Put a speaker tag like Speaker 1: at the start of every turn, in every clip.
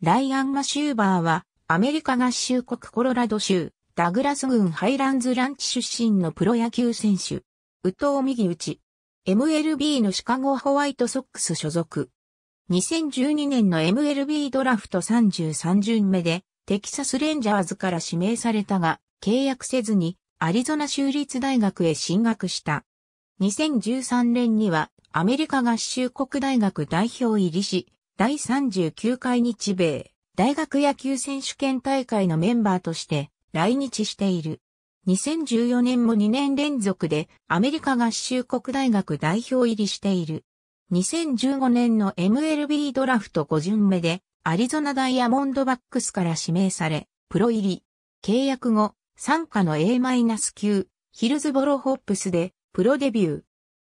Speaker 1: ライアン・マシューバーは、アメリカ合衆国コロラド州、ダグラス郡ハイランズランチ出身のプロ野球選手。宇藤右打ち。MLB のシカゴホワイトソックス所属。2012年の MLB ドラフト33巡目で、テキサスレンジャーズから指名されたが、契約せずに、アリゾナ州立大学へ進学した。2013年には、アメリカ合衆国大学代表入りし、第39回日米大学野球選手権大会のメンバーとして来日している。2014年も2年連続でアメリカ合衆国大学代表入りしている。2015年の MLB ドラフト5巡目でアリゾナダイヤモンドバックスから指名され、プロ入り。契約後、参加の A- 9ヒルズボロホップスでプロデビュー。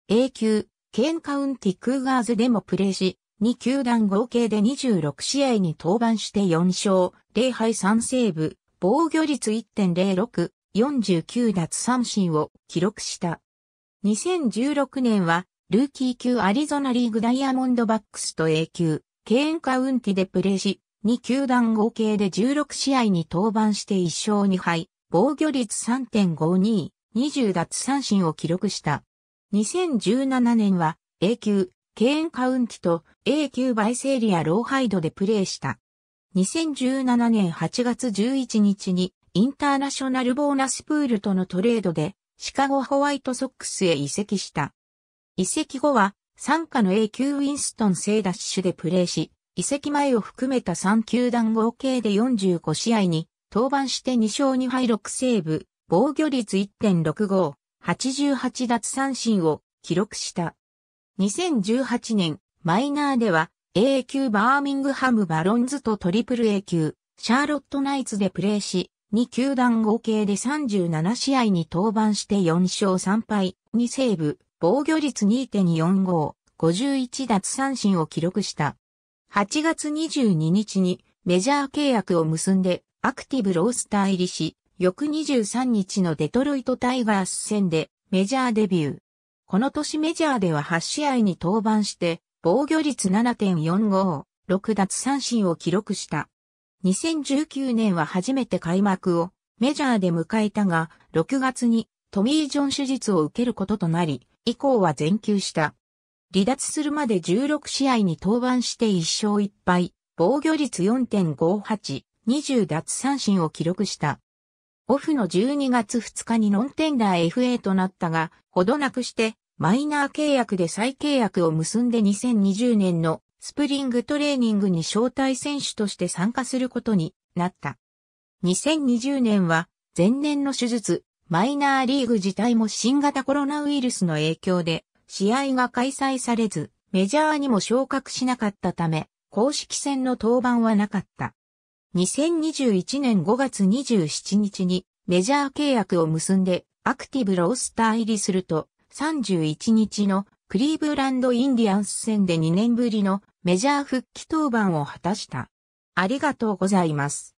Speaker 1: A 級、ケンカウンティクーガーズでもプレーし、2球団合計で26試合に登板して4勝、0敗3セーブ、防御率1.06、49奪三振を記録した。2016年は、ルーキー級アリゾナリーグダイヤモンドバックスと A 級、ケーンカウンティでプレーし、2球団合計で16試合に登板して1勝2敗、防御率3.52、20奪三振を記録した。2017年は、A 級、ケーンカウンティと A 級バイセリア・ローハイドでプレーした。2017年8月11日にインターナショナルボーナスプールとのトレードでシカゴホワイトソックスへ移籍した。移籍後は参加の A 級ウィンストンセイダッシュでプレーし、移籍前を含めた3球団合計で45試合に登板して2勝2敗6セーブ、防御率1.65、88奪三振を記録した。2018年、マイナーでは A 級バーミングハムバロンズとトリプル A 級、シャーロットナイツでプレーし、2球団合計で37試合に登板して4勝3敗、2セーブ、防御率2.45、51奪三振を記録した。8月22日にメジャー契約を結んでアクティブロースター入りし、翌23日のデトロイトタイガース戦でメジャーデビュー。この年メジャーでは8試合に登板して、防御率7.45、6奪三振を記録した。2019年は初めて開幕をメジャーで迎えたが、6月にトミー・ジョン手術を受けることとなり、以降は全休した。離脱するまで16試合に登板して1勝1敗、防御率4.58、20奪三振を記録した。オフの12月2日にノンテンダー FA となったが、ほどなくして、マイナー契約で再契約を結んで2020年のスプリングトレーニングに招待選手として参加することになった。2020年は前年の手術、マイナーリーグ自体も新型コロナウイルスの影響で試合が開催されず、メジャーにも昇格しなかったため、公式戦の登板はなかった。2021年5月27日にメジャー契約を結んでアクティブロースター入りすると31日のクリーブランドインディアンス戦で2年ぶりのメジャー復帰登板を果たした。ありがとうございます。